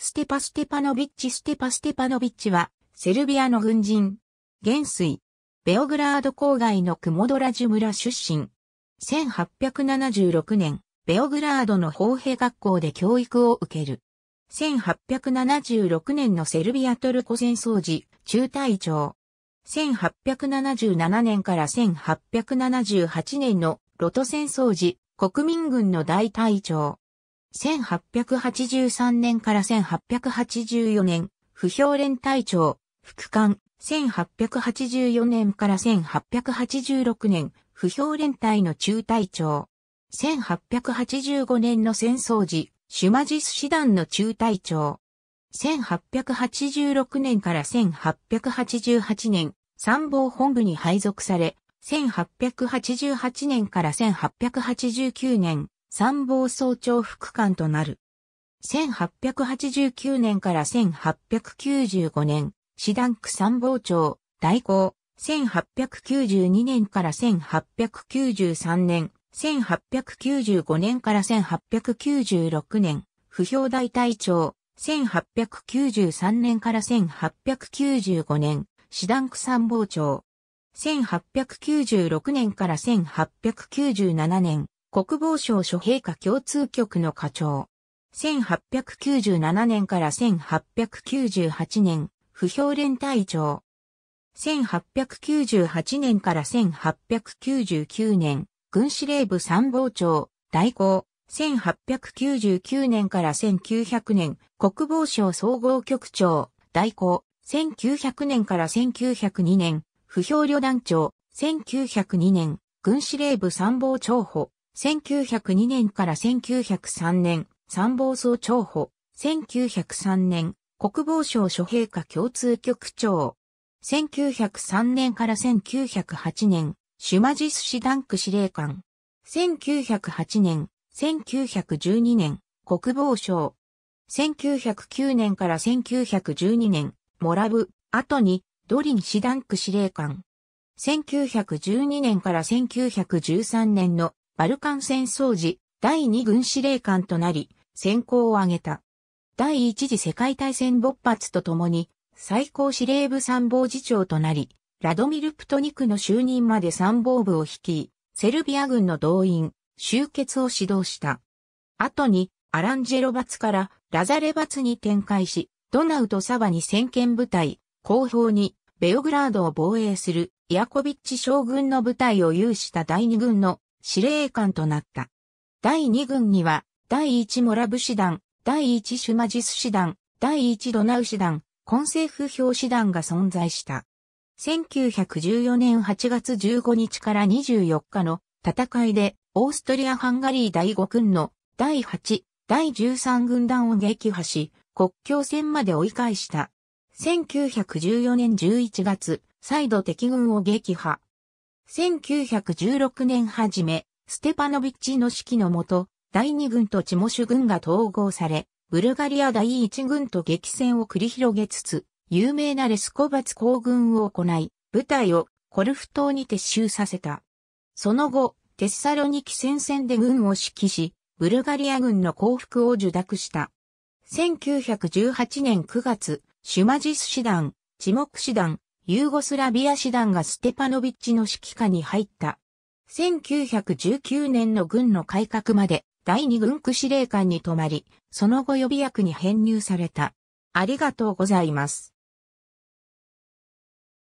ステパ・ステパノビッチ・ステパ・ステパノビッチは、セルビアの軍人。元帥。ベオグラード郊外のクモドラジュ村出身。1876年、ベオグラードの砲兵学校で教育を受ける。1876年のセルビアトルコ戦争時、中隊長。1877年から1878年のロト戦争時、国民軍の大隊長。1883年から1884年、不評連隊長、副官、1884年から1886年、不評連隊の中隊長。1885年の戦争時、シュマジス師団の中隊長。1886年から1888年、参謀本部に配属され、1888年から1889年、参謀総長副官となる。1889年から1895年、師団区参謀長、代行、1892年から1893年、1895年から1896年、不評大隊長、1893年から1895年、師団区参謀長、1896年から1897年、国防省諸陛下共通局の課長。1897年から1898年、不評連隊長。1898年から1899年、軍司令部参謀長、代行。1899年から1900年、国防省総合局長、代行。1900年から1902年、不評旅団長。1902年、軍司令部参謀長補。1902年から1903年、参謀総長補、1903年、国防省諸陛下共通局長。1903年から1908年、シュマジス師団区司令官。1908年、1912年、国防省。1909年から1912年、モラブ、後に、ドリン師団区司令官。1912年から1913年のバルカン戦争時、第二軍司令官となり、先行を挙げた。第一次世界大戦勃発とともに、最高司令部参謀次長となり、ラドミル・プトニクの就任まで参謀部を率い、セルビア軍の動員、集結を指導した。後に、アランジェロバツからラザレバツに展開し、ドナウとサバに先見部隊、後方にベオグラードを防衛するヤコビッチ将軍の部隊を有した第二軍の司令官となった。第2軍には、第1モラブ師団、第1シュマジス師団、第1ドナウ師団、コンセフ表師団が存在した。1914年8月15日から24日の戦いで、オーストリア・ハンガリー第5軍の第8、第13軍団を撃破し、国境線まで追い返した。1914年11月、再度敵軍を撃破。1916年初め、ステパノビッチの指揮のもと、第2軍とチモシュ軍が統合され、ブルガリア第1軍と激戦を繰り広げつつ、有名なレスコバツ公軍を行い、部隊をコルフ島に撤収させた。その後、テッサロニキ戦線で軍を指揮し、ブルガリア軍の降伏を受諾した。1918年9月、シュマジス師団、チモク師団、ユーゴスラビア師団がステパノビッチの指揮下に入った。1919年の軍の改革まで第二軍区司令官に泊まり、その後予備役に編入された。ありがとうございます。